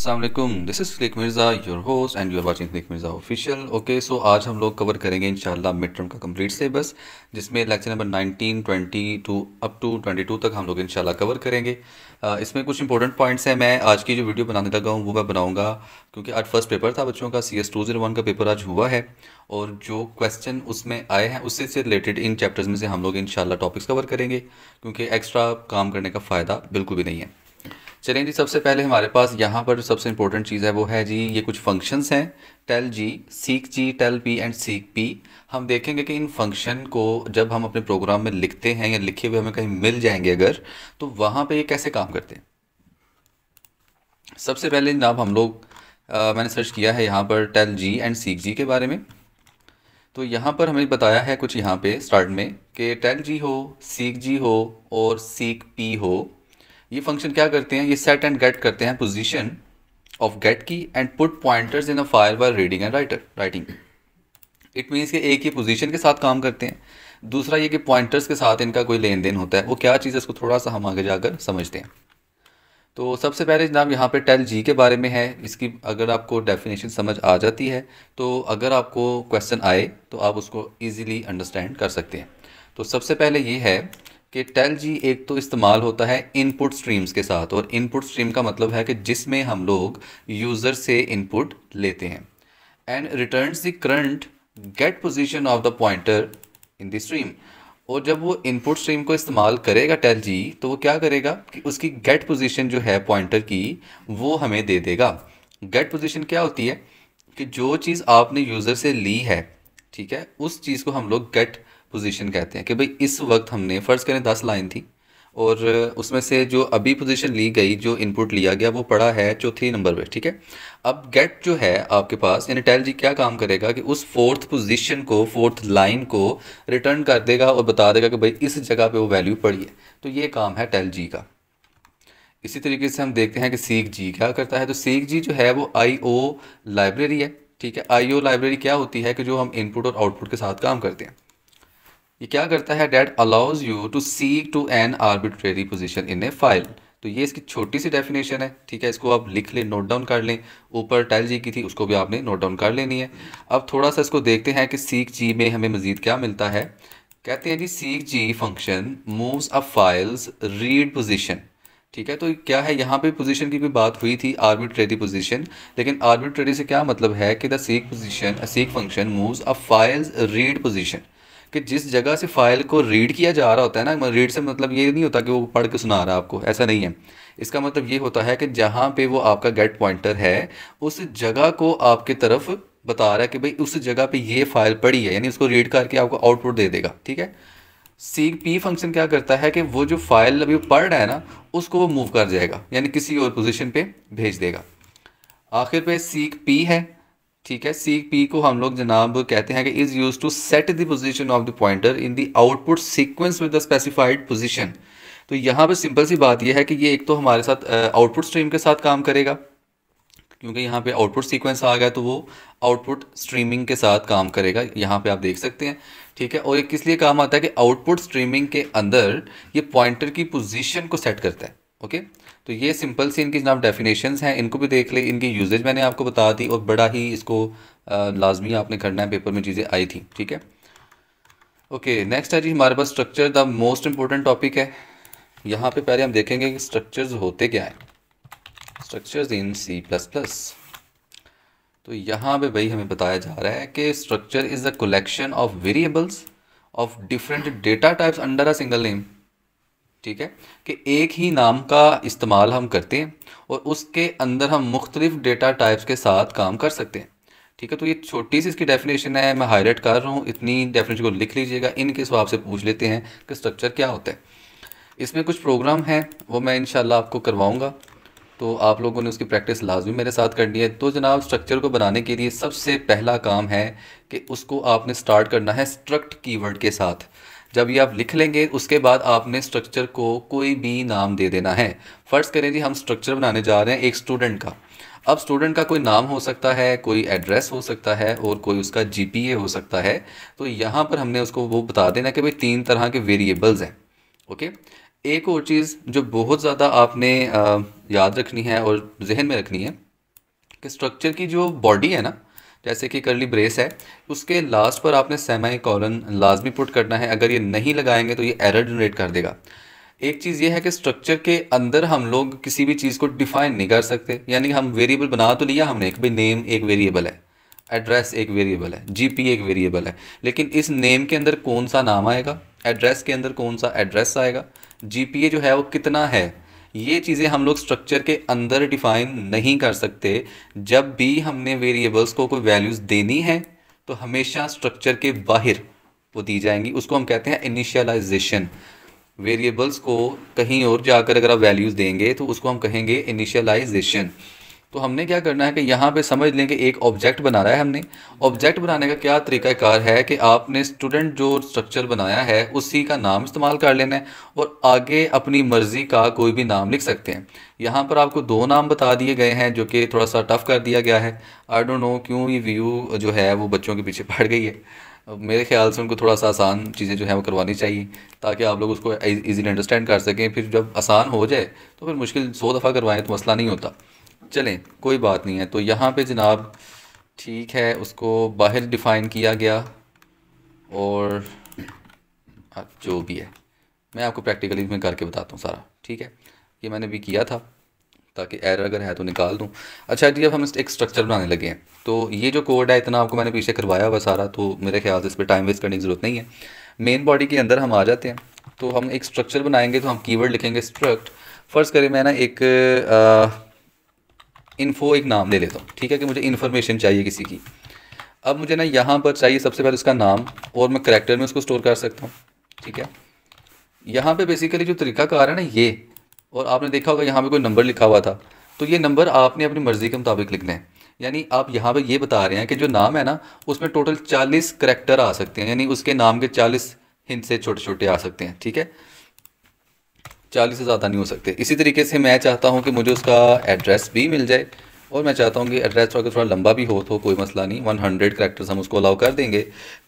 Aslam this is क्लिक Mirza your host and you are watching Mirza official okay so आज हम लोग कवर करेंगे इन शाला मिड टर्म का कम्प्लीट सिलेबस जिसमें lecture number 19, twenty two up to 22 तक हम लोग इंशाल्लाह कवर करेंगे इसमें कुछ इंपॉर्टेंट पॉइंट्स हैं मैं आज की जो वीडियो बनाने लगा हूँ वो मैं बनाऊँगा क्योंकि आज फर्स्ट पेपर था बच्चों का C S two zero one का पेपर आज हुआ है और जो क्वेश्चन उसमें आए हैं उससे से रिलेटेड इन चैप्टर्स में से हम लोग इन टॉपिक्स कवर करेंगे क्योंकि एक्स्ट्रा काम करने का फ़ायदा बिल्कुल भी नहीं है चलें जी सबसे पहले हमारे पास यहाँ पर जो सबसे इंपॉर्टेंट चीज़ है वो है जी ये कुछ फंक्शंस हैं tell g seek g tell p and seek p हम देखेंगे कि इन फंक्शन को जब हम अपने प्रोग्राम में लिखते हैं या लिखे हुए हमें कहीं मिल जाएंगे अगर तो वहाँ पर ये कैसे काम करते हैं सबसे पहले जनाब हम लोग आ, मैंने सर्च किया है यहाँ पर टेल जी एंड सीख जी के बारे में तो यहाँ पर हमें बताया है कुछ यहाँ पे स्टार्ट में कि टेल जी हो सीख जी हो और सीख पी हो ये फंक्शन क्या करते हैं ये सेट एंड गेट करते हैं पोजिशन ऑफ गेट की and put pointers in a file by reading and writer writing it means कि एक ही पोजीशन के साथ काम करते हैं दूसरा ये कि पॉइंटर्स के साथ इनका कोई लेन देन होता है वो क्या चीज़ है इसको थोड़ा सा हम आगे जाकर समझते हैं तो सबसे पहले जनाब यहाँ पे टेल जी के बारे में है इसकी अगर आपको डेफिनेशन समझ आ जाती है तो अगर आपको क्वेश्चन आए तो आप उसको ईजिली अंडरस्टैंड कर सकते हैं तो सबसे पहले ये है कि टेल जी एक तो इस्तेमाल होता है इनपुट स्ट्रीम्स के साथ और इनपुट स्ट्रीम का मतलब है कि जिसमें हम लोग यूज़र से इनपुट लेते हैं and return the current get position of the pointer in the stream और जब वो इनपुट स्ट्रीम को इस्तेमाल करेगा टेल जी तो वो क्या करेगा कि उसकी गेट पोजीशन जो है पॉइंटर की वो हमें दे देगा गेट पोजीशन क्या होती है कि जो चीज़ आपने यूज़र से ली है ठीक है उस चीज़ को हम लोग गेट पोजीशन कहते हैं कि भाई इस वक्त हमने फ़र्ज़ करें दस लाइन थी और उसमें से जो अभी पोजीशन ली गई जो इनपुट लिया गया वो पड़ा है चौथे नंबर पे ठीक है अब गेट जो है आपके पास यानी टेल जी क्या काम करेगा कि उस फोर्थ पोजीशन को फोर्थ लाइन को रिटर्न कर देगा और बता देगा कि भाई इस जगह पे वो वैल्यू पड़ी है तो ये काम है टेल जी का इसी तरीके से हम देखते हैं कि सीख जी क्या करता है तो सीख जी जो है वो आई लाइब्रेरी है ठीक है आई लाइब्रेरी क्या होती है कि जो हम इनपुट और आउटपुट के साथ काम करते हैं ये क्या करता है that allows you to seek to an arbitrary position in a file तो ये इसकी छोटी सी डेफिनेशन है ठीक है इसको आप लिख लें नोट डाउन कर लें ऊपर टेल जी की थी उसको भी आपने नोट डाउन कर लेनी है अब थोड़ा सा इसको देखते हैं कि सीख जी में हमें मज़ीद क्या मिलता है कहते हैं जी seek g function moves a files read position ठीक है तो क्या है यहाँ पे पोजीशन की भी बात हुई थी आर्बिट्रेरी पोजीशन लेकिन आर्बिट्रेरी से क्या मतलब है कि the seek position seek function moves a files read position कि जिस जगह से फाइल को रीड किया जा रहा होता है ना रीड मतलब से मतलब ये नहीं होता कि वो पढ़ के सुना रहा है आपको ऐसा नहीं है इसका मतलब ये होता है कि जहाँ पे वो आपका गेट पॉइंटर है उस जगह को आपके तरफ बता रहा है कि भाई उस जगह पे ये फाइल पड़ी है यानी उसको रीड करके आपको आउटपुट दे देगा ठीक है सी पी फंक्शन क्या करता है कि वो जो फाइल अभी पढ़ रहा है ना उसको वो मूव कर जाएगा यानी किसी और पोजिशन पर भेज देगा आखिर पे सीख पी है ठीक है सी पी को हम लोग जनाब कहते हैं कि is use to set the position of the pointer in the output sequence with the specified position तो यहाँ पर सिंपल सी बात यह है कि ये एक तो हमारे साथ आउटपुट स्ट्रीम के साथ काम करेगा क्योंकि यहाँ पे आउटपुट सीक्वेंस आ गया तो वो आउटपुट स्ट्रीमिंग के साथ काम करेगा यहाँ पे आप देख सकते हैं ठीक है और ये किस लिए काम आता है कि आउटपुट स्ट्रीमिंग के अंदर ये पॉइंटर की पोजीशन को सेट करता है ओके तो ये सिंपल सी इनकी जनाब डेफिनेशंस हैं इनको भी देख ले इनकी यूजेज मैंने आपको बता दी और बड़ा ही इसको लाजमी आपने करना है पेपर में चीज़ें आई थी ठीक है ओके नेक्स्ट है जी हमारे पास structure the most important topic है यहाँ पे पहले हम देखेंगे कि स्ट्रक्चर्स होते क्या हैं structures in C plus plus तो यहाँ पे भाई हमें बताया जा रहा है कि structure is the collection of variables of different data types under a single name ठीक है कि एक ही नाम का इस्तेमाल हम करते हैं और उसके अंदर हम मुख्तलिफ डेटा टाइप्स के साथ काम कर सकते हैं ठीक है तो ये छोटी सी इसकी डेफिनेशन है मैं हाईलाइट कर रहा हूँ इतनी डेफिनेशन को लिख लीजिएगा इनके हिसाब आपसे पूछ लेते हैं कि स्ट्रक्चर क्या होता है इसमें कुछ प्रोग्राम हैं वो मैं इन आपको करवाऊँगा तो आप लोगों ने उसकी प्रैक्टिस लाजमी मेरे साथ करनी है तो जनाब स्ट्रक्चर को बनाने के लिए सबसे पहला काम है कि उसको आपने स्टार्ट करना है स्ट्रक्ट कीवर्ड के साथ जब ये आप लिख लेंगे उसके बाद आपने स्ट्रक्चर को कोई भी नाम दे देना है फर्स्ट करें जी हम स्ट्रक्चर बनाने जा रहे हैं एक स्टूडेंट का अब स्टूडेंट का कोई नाम हो सकता है कोई एड्रेस हो सकता है और कोई उसका जीपीए हो सकता है तो यहाँ पर हमने उसको वो बता देना कि भाई तीन तरह के वेरिएबल्स हैं ओके एक और चीज़ जो बहुत ज़्यादा आपने याद रखनी है और जहन में रखनी है कि स्ट्रक्चर की जो बॉडी है ना जैसे कि करली ब्रेस है उसके लास्ट पर आपने सेमाई कॉलन लाजमी पुट करना है अगर ये नहीं लगाएंगे तो ये एरर जनरेट कर देगा एक चीज़ ये है कि स्ट्रक्चर के अंदर हम लोग किसी भी चीज़ को डिफाइन नहीं कर सकते यानी हम वेरिएबल बना तो लिया हमने एक भाई नेम एक वेरिएबल है एड्रेस एक वेरिएबल है जीपी एक वेरिएबल है लेकिन इस नेम के अंदर कौन सा नाम आएगा एड्रेस के अंदर कौन सा एड्रेस आएगा जीपीए जो है वो कितना है ये चीज़ें हम लोग स्ट्रक्चर के अंदर डिफाइन नहीं कर सकते जब भी हमने वेरिएबल्स को कोई वैल्यूज़ देनी है तो हमेशा स्ट्रक्चर के बाहर वो दी जाएंगी उसको हम कहते हैं इनिशियलाइजेशन वेरिएबल्स को कहीं और जाकर अगर आप वैल्यूज़ देंगे तो उसको हम कहेंगे इनिशियलाइजेशन तो हमने क्या करना है कि यहाँ पे समझ लें कि एक ऑब्जेक्ट बना रहा है हमने ऑब्जेक्ट बनाने का क्या तरीकाकार है कि आपने स्टूडेंट जो स्ट्रक्चर बनाया है उसी का नाम इस्तेमाल कर लेना है और आगे अपनी मर्ज़ी का कोई भी नाम लिख सकते हैं यहाँ पर आपको दो नाम बता दिए गए हैं जो कि थोड़ा सा टफ़ कर दिया गया है आई डोंट नो क्यों ये व्यू जो है वो बच्चों के पीछे पड़ गई है मेरे ख्याल से उनको थोड़ा सा आसान चीज़ें जो है वो करवानी चाहिए ताकि आप लोग उसको ईजीली अंडरस्टैंड कर सकें फिर जब आसान हो जाए तो फिर मुश्किल सौ दफ़ा करवाएं तो मसला नहीं होता चलें कोई बात नहीं है तो यहाँ पे जनाब ठीक है उसको बाहर डिफ़ाइन किया गया और जो भी है मैं आपको प्रैक्टिकली में करके बताता हूँ सारा ठीक है ये मैंने भी किया था ताकि एरर अगर है तो निकाल दूँ अच्छा जी अब हम एक स्ट्रक्चर बनाने लगे हैं तो ये जो कोड है इतना आपको मैंने पीछे करवाया हुआ सारा तो मेरे ख्याल से इस पर टाइम वेस्ट करने की ज़रूरत नहीं है मेन बॉडी के अंदर हम आ जाते हैं तो हम एक स्ट्रक्चर बनाएंगे तो हम कीवर्ड लिखेंगे स्ट्रक्ट फर्स्ट करें मैं ना एक आ, इन्फो एक नाम दे लेता हूँ ठीक है कि मुझे इन्फॉर्मेशन चाहिए किसी की अब मुझे ना यहाँ पर चाहिए सबसे पहले उसका नाम और मैं करेक्टर में उसको स्टोर कर सकता हूँ ठीक है यहाँ पे बेसिकली जो तरीका कार है ना ये और आपने देखा होगा यहाँ पे कोई नंबर लिखा हुआ था तो ये नंबर आपने अपनी मर्ज़ी के मुताबिक लिखना है यानी आप यहाँ पे ये बता रहे हैं कि जो नाम है ना उसमें टोटल चालीस करेक्टर आ सकते हैं यानी उसके नाम के चालीस हिंसे से छोटे छोटे आ सकते हैं ठीक है चालीस से ज़्यादा नहीं हो सकते इसी तरीके से मैं चाहता हूँ कि मुझे उसका एड्रेस भी मिल जाए और मैं चाहता हूँ कि एड्रेस अगर थोड़ा लंबा भी हो तो कोई मसला नहीं वन हंड्रेड करेक्टर्स हम उसको अलाउ कर देंगे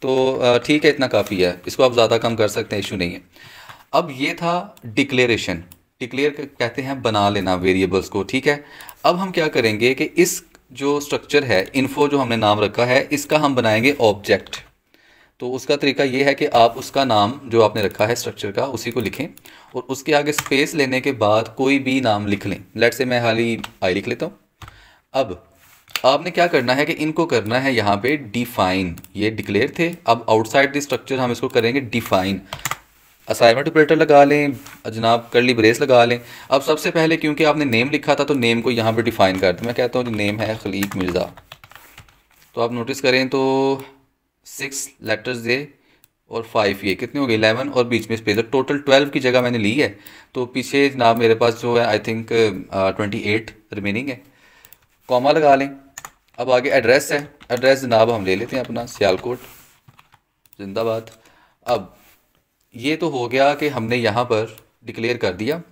तो ठीक है इतना काफ़ी है इसको आप ज़्यादा कम कर सकते हैं इशू नहीं है अब ये था डिक्लेरेशन डिक्लेयर कहते हैं बना लेना वेरिएबल्स को ठीक है अब हम क्या करेंगे कि इस जो स्ट्रक्चर है इन्फो जो हमने नाम रखा है इसका हम बनाएंगे ऑब्जेक्ट तो उसका तरीका ये है कि आप उसका नाम जो आपने रखा है स्ट्रक्चर का उसी को लिखें और उसके आगे स्पेस लेने के बाद कोई भी नाम लिख लें लेट से मैं हाल ही आई लिख लेता हूँ अब आपने क्या करना है कि इनको करना है यहाँ पे डिफाइन ये डिक्लेयर थे अब आउटसाइड द स्ट्रक्चर हम इसको करेंगे डिफाइन असाइनमेंट ऑपरेटर लगा लें जनाब करली ब्रेस लगा लें अब सबसे पहले क्योंकि आपने नेम लिखा था तो नेम को यहाँ पे डिफाइन कर दें मैं कहता हूँ नेम है खलीक मिर्ज़ा तो आप नोटिस करें तो सिक्स लेटर्स दे और फाइव ये कितने हो गए इलेवन और बीच में स्पेस टोटल ट्वेल्व की जगह मैंने ली है तो पीछे ना मेरे पास जो है I think twenty eight remaining है कॉमा लगा लें अब आगे एड्रेस है एड्रेस जनाब हम ले लेते हैं अपना सियालकोट जिंदाबाद अब ये तो हो गया कि हमने यहाँ पर डिक्लेयर कर दिया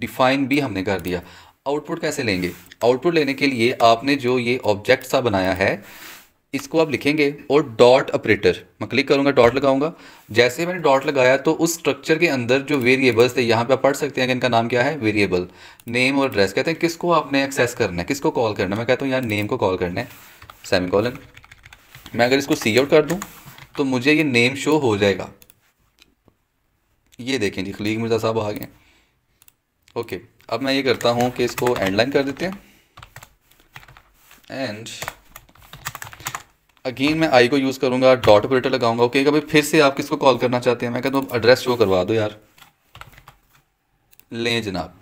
डिफाइन भी हमने कर दिया आउटपुट कैसे लेंगे आउटपुट लेने के लिए आपने जो ये ऑब्जेक्ट सा बनाया है इसको आप लिखेंगे और डॉट ऑपरेटर मैं क्लिक करूँगा डॉट लगाऊंगा जैसे मैंने डॉट लगाया तो उस स्ट्रक्चर के अंदर जो वेरिएबल्स थे यहाँ पे आप पढ़ सकते हैं कि इनका नाम क्या है वेरिएबल नेम और एड्रेस कहते हैं किसको आपने एक्सेस करना है किसको कॉल करना है मैं कहता हूँ यार नेम को कॉल करना है सेमी कॉलन मैं अगर इसको सी आउट कर दूँ तो मुझे ये नेम शो हो जाएगा ये देखें जी खलीक मिर्ज़ा साहब आ गए ओके अब मैं ये करता हूँ कि इसको एंडलाइन कर देते हैं एंड अगेन मैं आई को यूज़ करूँगा डॉट ऑपरेटर लगाऊंगा ओके okay, कभी फिर से आप किसको कॉल करना चाहते हैं मैं कहता हूँ एड्रेस शो करवा दो यार लें जनाब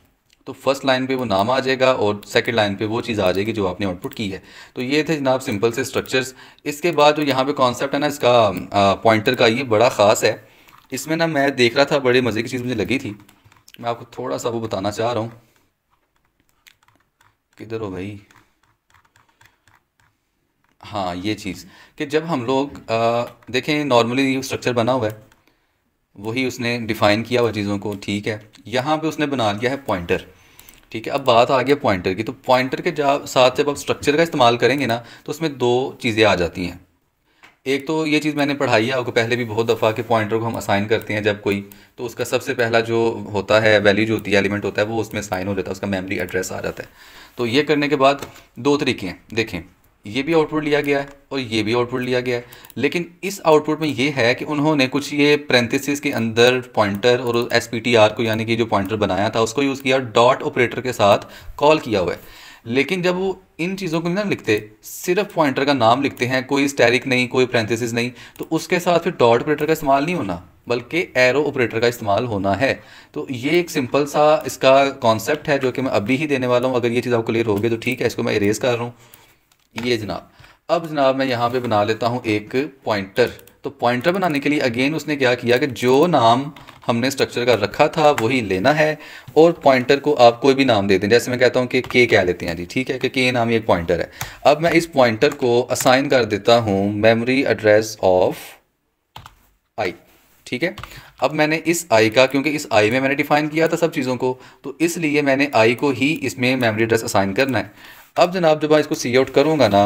तो फर्स्ट लाइन पे वो नाम आ जाएगा और सेकंड लाइन पे वो चीज़ आ जाएगी जो आपने आउटपुट की है तो ये थे जनाब सिंपल से स्ट्रक्चर्स इसके बाद जो यहाँ पे कॉन्सेप्ट है ना इसका पॉइंटर का ये बड़ा ख़ास है इसमें ना मैं देख रहा था बड़े मज़े की चीज़ मुझे लगी थी मैं आपको थोड़ा सा वो बताना चाह रहा हूँ किधर हो भाई हाँ ये चीज़ कि जब हम लोग आ, देखें नॉर्मली ये स्ट्रक्चर बना हुआ है वही उसने डिफ़ाइन किया हुआ चीज़ों को ठीक है यहाँ पे उसने बना लिया है पॉइंटर ठीक है अब बात आ गई पॉइंटर की तो पॉइंटर के जा साथ जब आप स्ट्रक्चर का इस्तेमाल करेंगे ना तो उसमें दो चीज़ें आ जाती हैं एक तो ये चीज़ मैंने पढ़ाई है आपको पहले भी बहुत दफ़ा के पॉइंटर को हम असाइन करते हैं जब कोई तो उसका सबसे पहला जो होता है वैल्यू जो होती है एलिमेंट होता है वो उसमें साइन हो जाता है उसका मेमरी एड्रेस आ जाता है तो ये करने के बाद दो तरीके हैं देखें ये भी आउटपुट लिया गया है और ये भी आउटपुट लिया गया है लेकिन इस आउटपुट में ये है कि उन्होंने कुछ ये प्रेंथिस के अंदर पॉइंटर और एस को यानी कि जो पॉइंटर बनाया था उसको यूज़ किया डॉट ऑपरेटर के साथ कॉल किया हुआ है लेकिन जब वो इन चीज़ों को ना लिखते सिर्फ पॉइंटर का नाम लिखते हैं कोई स्टेरिक नहीं कोई प्रेंथिस नहीं तो उसके साथ फिर डॉट ऑपरेटर का इस्तेमाल नहीं होना बल्कि एरो ऑपरेटर का इस्तेमाल होना है तो ये एक सिंपल सा इसका कॉन्सेप्ट है जो कि मैं अभी ही देने वाला हूँ अगर ये चीज़ आपको क्लियर होगी तो ठीक है इसको मैं इरेज कर रहा हूँ ये जनाब अब जनाब मैं यहाँ पे बना लेता हूँ एक पॉइंटर तो पॉइंटर बनाने के लिए अगेन उसने क्या किया कि जो नाम हमने स्ट्रक्चर का रखा था वही लेना है और पॉइंटर को आप कोई भी नाम दे दें जैसे मैं कहता हूँ कि के क्या लेते हैं जी ठीक है कि के नाम ही एक पॉइंटर है अब मैं इस पॉइंटर को असाइन कर देता हूँ मेमोरी एड्रेस ऑफ आई ठीक है अब मैंने इस आई का क्योंकि इस आई में मैंने डिफाइन किया था सब चीज़ों को तो इसलिए मैंने आई को ही इसमें मेमोरी एड्रेस असाइन करना है अब जनाब जब इसको सी आउट करूँगा ना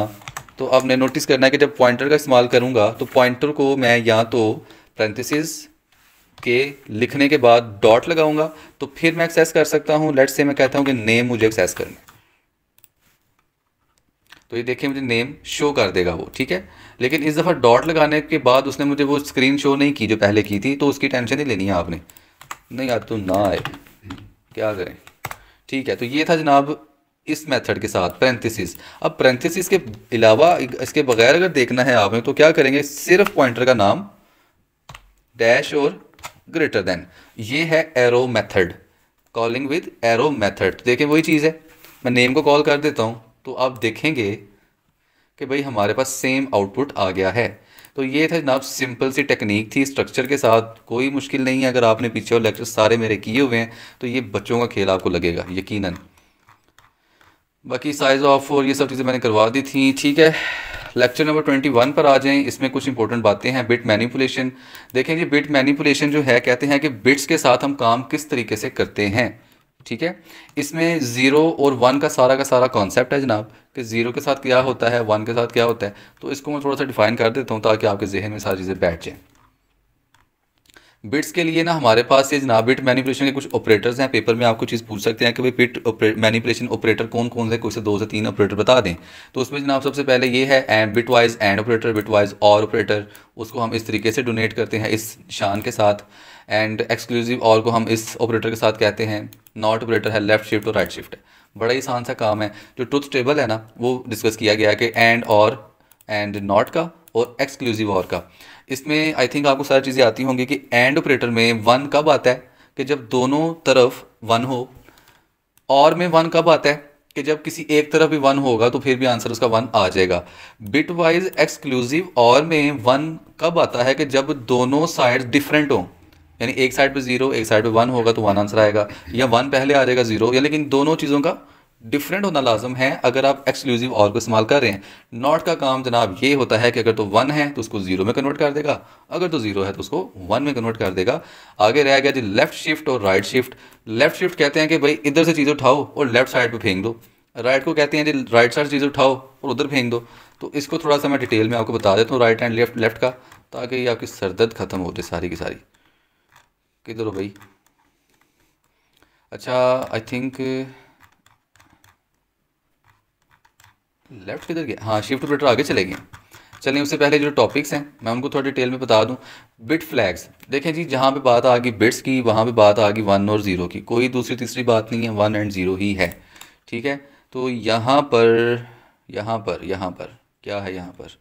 तो आपने नोटिस करना है कि जब पॉइंटर का इस्तेमाल करूँगा तो पॉइंटर को मैं या तो पैंतीस के लिखने के बाद डॉट लगाऊंगा तो फिर मैं एक्सेस कर सकता हूँ लेट से मैं कहता हूँ कि नेम मुझे एक्सेस करना है तो ये देखिए मुझे नेम शो कर देगा वो ठीक है लेकिन इस दफ़ा डॉट लगाने के बाद उसने मुझे वो स्क्रीन शो नहीं की जो पहले की थी तो उसकी टेंशन ही लेनी है आपने नहीं यार तो ना आए क्या करें ठीक है तो ये था जनाब इस मेथड के साथ पैंथिस अब पैंथिस के अलावा इसके बगैर अगर देखना है आपने तो क्या करेंगे सिर्फ पॉइंटर का नाम डैश और ग्रेटर देन ये है arrow method calling with arrow method देखें वही चीज़ है मैं नेम को कॉल कर देता हूँ तो आप देखेंगे कि भाई हमारे पास सेम आउटपुट आ गया है तो ये था जनाब सिंपल सी टेक्निक थी स्ट्रक्चर के साथ कोई मुश्किल नहीं है अगर आपने पीछे और लेक्चर सारे मेरे किए हुए हैं तो ये बच्चों का खेल आपको लगेगा यकीनन बाकी साइज़ ऑफ और ये सब चीज़ें मैंने करवा दी थी ठीक है लेक्चर नंबर ट्वेंटी वन पर आ जाएं इसमें कुछ इंपॉर्टेंट बातें हैं बिट मैनिपुलेशन देखें जी बिट मैनिपुलेशन जो है कहते हैं कि बिट्स के साथ हम काम किस तरीके से करते हैं ठीक है इसमें ज़ीरो और वन का सारा का सारा कॉन्सेप्ट है जनाब कि ज़ीरो के साथ क्या होता है वन के साथ क्या होता है तो इसको मैं थोड़ा सा डिफाइन कर देता हूँ ताकि आपके जहन में सारी चीज़ें बैठ जाएँ बिट्स के लिए ना हमारे पास ये जना बिट मैनिपुलेशन के कुछ ऑपरेटर्स हैं पेपर में आपको चीज़ पूछ सकते हैं कि भाई बिट मैनिपुलेशन ऑपरेटर कौन कौन से कोई से दो से तीन ऑपरेटर बता दें तो उसमें जनाब सबसे पहले ये है and bitwise and operator bitwise और ऑपरेटर उसको हम इस तरीके से डोनेट करते हैं इस शान के साथ एंड एक्सक्लूसिव और को हम इस ऑपरेटर के साथ कहते हैं नॉट ऑपरेटर है लेफ्ट शिफ्ट और राइट शिफ्ट बड़ा ही आसान सा काम है जो ट्रुथ टेबल है ना वो डिस्कस किया गया है कि एंड और एंड नॉट का और एक्सक्लूसिव और का इसमें आई थिंक आपको सारी चीज़ें आती होंगी कि एंड ऑपरेटर में वन कब आता है कि जब दोनों तरफ वन हो और में वन कब आता है कि जब किसी एक तरफ भी वन होगा तो फिर भी आंसर उसका वन आ जाएगा बिट वाइज एक्सक्लूसिव और में वन कब आता है कि जब दोनों साइड डिफरेंट हों यानी एक साइड पे ज़ीरो एक साइड पे वन होगा तो वन आंसर आएगा या वन पहले आ जाएगा ज़ीरो या लेकिन दोनों चीज़ों का डिफरेंट होना लाजम है अगर आप एक्सक्लूसिव और को इस्तेमाल कर रहे हैं नॉट का काम जनाब ये होता है कि अगर तो वन है तो उसको जीरो में कन्वर्ट कर देगा अगर तो जीरो है तो उसको वन में कन्वर्ट कर देगा आगे रह गया जी लेफ्ट शिफ्ट और राइट शिफ्ट लेफ्ट शिफ्ट कहते हैं कि भाई इधर से चीज़ उठाओ और लेफ्ट साइड पर फेंक दो राइट को कहते हैं जी राइट साइड चीज़ उठाओ और उधर फेंक दो तो इसको थोड़ा सा मैं डिटेल में आपको बता देता हूँ राइट एंड लेफ्ट लेफ्ट का ताकि ये आपकी सरदर्द ख़त्म हो जाए सारी की सारी किधर हो भाई अच्छा आई थिंक लेफ्ट किधर गया हाँ शिफ्ट ऑपरेटर आगे चले गए चलिए उससे पहले जो टॉपिक्स हैं मैं उनको थोड़ा डिटेल में बता दूं बिट फ्लैग्स देखें जी जहाँ पे बात आ गई बिट्स की वहाँ पे बात आ गई वन और ज़ीरो की कोई दूसरी तीसरी बात नहीं है वन एंड ज़ीरो ही है ठीक है तो यहाँ पर यहाँ पर यहाँ पर क्या है यहाँ पर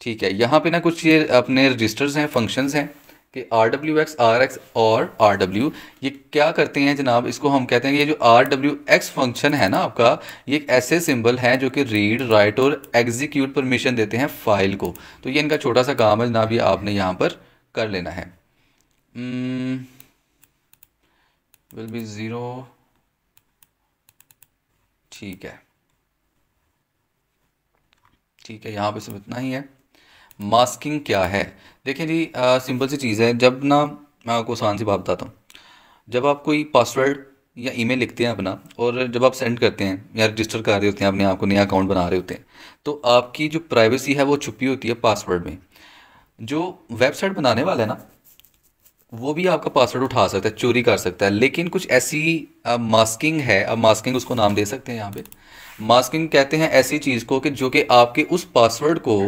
ठीक है यहाँ पे ना कुछ ये अपने रजिस्टर्स हैं फंक्शंस हैं कि R W X R X और आर डब्ल्यू ये क्या करते हैं जनाब इसको हम कहते हैं कि ये जो आर डब्ल्यू एक्स फंक्शन है ना आपका ये एक ऐसे सिंबल हैं जो कि रीड राइट और एग्जीक्यूट परमिशन देते हैं फाइल को तो ये इनका छोटा सा काम है जनाब ये आपने यहाँ पर कर लेना है विल बी ज़ीरो ठीक है ठीक है यहाँ पर सिर्फ इतना ही है मास्किंग क्या है देखिए जी आ, सिंपल सी चीज़ है जब ना मैं आपको आसान सी बात बताता हूँ जब आप कोई पासवर्ड या ईमेल लिखते हैं अपना और जब आप सेंड करते हैं या रजिस्टर कर रहे होते हैं अपने आप को नया अकाउंट बना रहे होते हैं तो आपकी जो प्राइवेसी है वो छुपी होती है पासवर्ड में जो वेबसाइट बनाने वाला है ना वो भी आपका पासवर्ड उठा सकता है चोरी कर सकता है लेकिन कुछ ऐसी मास्किंग है अब मास्किंग उसको नाम दे सकते हैं यहाँ पे मास्किंग कहते हैं ऐसी चीज़ को कि जो कि आपके उस पासवर्ड को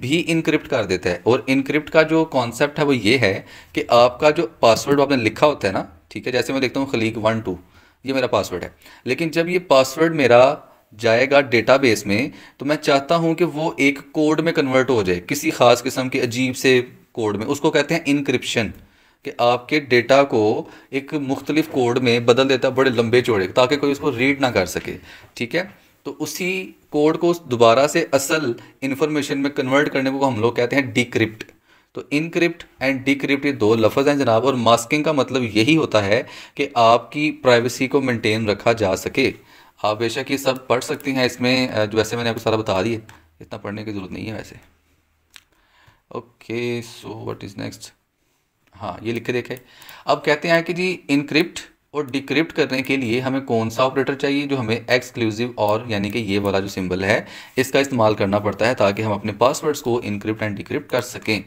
भी इनक्रिप्ट कर देता है और इनक्रिप्ट का जो कॉन्सेप्ट है वो ये है कि आपका जो पासवर्ड आपने लिखा होता है ना ठीक है जैसे मैं देखता हूँ खलीक वन टू ये मेरा पासवर्ड है लेकिन जब ये पासवर्ड मेरा जाएगा डेटाबेस में तो मैं चाहता हूँ कि वो एक कोड में कन्वर्ट हो जाए किसी खास किस्म के अजीब से कोड में उसको कहते हैं इनक्रिप्शन कि आपके डेटा को एक मुख्तलिफ कोड में बदल देता है बड़े लंबे चौड़े ताकि कोई उसको रीड ना कर सके ठीक है तो उसी कोड को दोबारा से असल इन्फॉर्मेशन में कन्वर्ट करने को हम लोग कहते हैं डिक्रिप्ट तो इनक्रिप्ट एंड डिक्रिप्ट ये दो लफज़ हैं जनाब और मास्किंग का मतलब यही होता है कि आपकी प्राइवेसी को मेंटेन रखा जा सके आप बेशक ये सब पढ़ सकती हैं इसमें जो वैसे मैंने आपको सारा बता दिया इतना पढ़ने की ज़रूरत नहीं है वैसे okay so what is next हाँ ये लिख के देखे अब कहते हैं कि जी इनक्रिप्ट और डिक्रिप्ट करने के लिए हमें कौन सा ऑपरेटर चाहिए जो हमें एक्सक्लूसिव और यानी कि ये वाला जो सिंबल है इसका इस्तेमाल करना पड़ता है ताकि हम अपने पासवर्ड्स को इनक्रिप्ट एंड डिक्रिप्ट कर सकें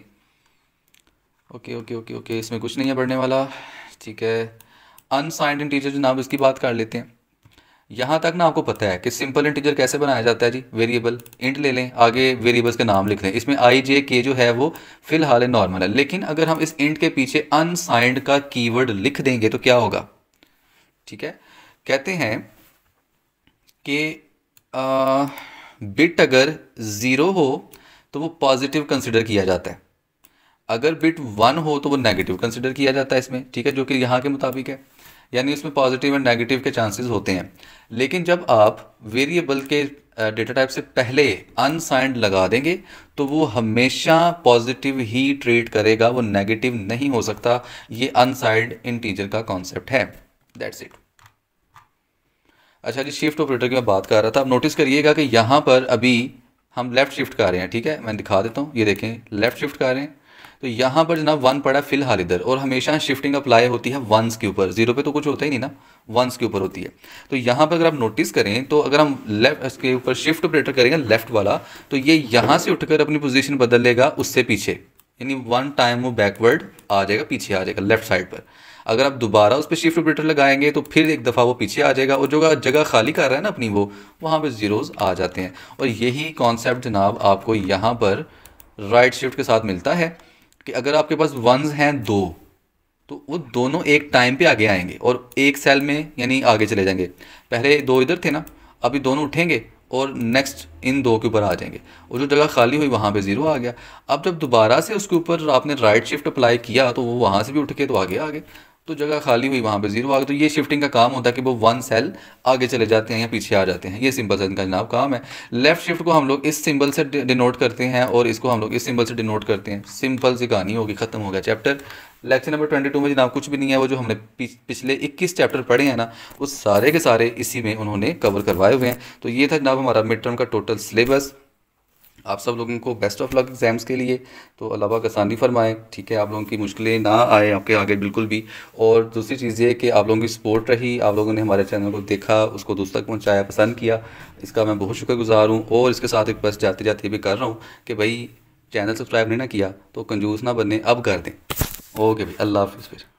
ओके ओके ओके ओके इसमें कुछ नहीं है पढ़ने वाला ठीक है अनसाइंड इंटीजर नाम इसकी बात कर लेते हैं यहाँ तक ना आपको पता है कि सिंपल इंटीजर कैसे बनाया जाता है जी वेरिएबल इंट ले लें आगे वेरिएबल्स के नाम लिख लें इसमें आई जे के जो है वो फिलहाल नॉर्मल है लेकिन अगर हम इस इंट के पीछे अनसाइंड का कीवर्ड लिख देंगे तो क्या होगा ठीक है कहते हैं कि बिट अगर ज़ीरो हो तो वो पॉजिटिव कंसिडर किया जाता है अगर बिट वन हो तो वो नेगेटिव कंसिडर किया जाता है इसमें ठीक है जो कि यहाँ के मुताबिक है यानी इसमें पॉजिटिव एंड नेगेटिव के चांसेस होते हैं लेकिन जब आप वेरिएबल के डेटा टाइप से पहले अनसाइंड लगा देंगे तो वो हमेशा पॉजिटिव ही ट्रीट करेगा वो नेगेटिव नहीं हो सकता ये अनसाइंड इंटीजर का कॉन्सेप्ट है दैट्स इट अच्छा जी शिफ्ट ऑपरेटर की मैं बात कर रहा था आप नोटिस करिएगा कि यहाँ पर अभी हम लेफ़्ट शिफ्ट कर रहे हैं ठीक है मैं दिखा देता हूँ ये देखें लेफ़्ट शिफ्ट कर रहे हैं तो यहाँ पर जनाब वन पड़ा फिलहाल इधर और हमेशा शिफ्टिंग अप्लाई होती है वंस के ऊपर जीरो पे तो कुछ होता ही नहीं ना वंस के ऊपर होती है तो यहाँ पर अगर आप नोटिस करें तो अगर हम लेफ्ट इसके ऊपर शिफ्ट ऑपरेटर करेंगे लेफ्ट वाला तो ये यहाँ से उठकर अपनी पोजीशन बदल लेगा उससे पीछे यानी वन टाइम वो बैकवर्ड आ जाएगा पीछे आ जाएगा लेफ्ट साइड पर अगर आप दोबारा उस पर शिफ्ट ऑपरेटर लगाएंगे तो फिर एक दफ़ा वो पीछे आ जाएगा और जो जगह खाली कर रहा है ना अपनी वो वहाँ पर ज़ीरोज़ आ जाते हैं और यही कॉन्सेप्ट जनाब आपको यहाँ पर राइट शिफ्ट के साथ मिलता है कि अगर आपके पास वंस हैं दो तो वो दोनों एक टाइम पे आगे आएंगे और एक सेल में यानी आगे चले जाएंगे पहले दो इधर थे ना अभी दोनों उठेंगे और नेक्स्ट इन दो के ऊपर आ जाएंगे और जो जगह खाली हुई वहाँ पे ज़ीरो आ गया अब जब दोबारा से उसके ऊपर आपने राइट शिफ्ट अप्लाई किया तो वो वहाँ से भी उठ के तो आगे आ गए तो जगह खाली हुई वहाँ पे जीरो आ गया तो ये शिफ्टिंग का काम होता है कि वो वन सेल आगे चले जाते हैं या पीछे आ जाते हैं ये सिंपल सा इनका जनाब काम है लेफ्ट शिफ्ट को हम लोग इस सिंबल से डिनोट करते हैं और इसको हम लोग इस सिंबल से डिनोट करते हैं सिंपल सी कहानी होगी ख़त्म हो गया chapter lecture number twenty two में जनाब कुछ भी नहीं है वो जो हमने पिछले इक्कीस चैप्टर पढ़े हैं ना वो सारे के सारे इसी में उन्होंने कवर करवाए हुए हैं तो ये था जनाब हमारा मिड टर्म का टोटल सिलेबस आप सब लोगों को बेस्ट ऑफ लक एग्ज़ाम्स के लिए तो अलावा आसानी फरमाएँ ठीक है आप लोगों की मुश्किलें ना आए आपके आगे बिल्कुल भी और दूसरी चीज़ ये कि आप लोगों की सपोर्ट रही आप लोगों ने हमारे चैनल को देखा उसको दोस्त तक पहुँचाया पसंद किया इसका मैं बहुत शुक्रगुजार हूँ और इसके साथ रिक्वेस्ट जाते जाते भी कर रहा हूँ कि भाई चैनल सब्सक्राइब नहीं ना किया तो कंजूस ना बने अब कर दें ओके भाई अल्लाह हाफिज़ फिर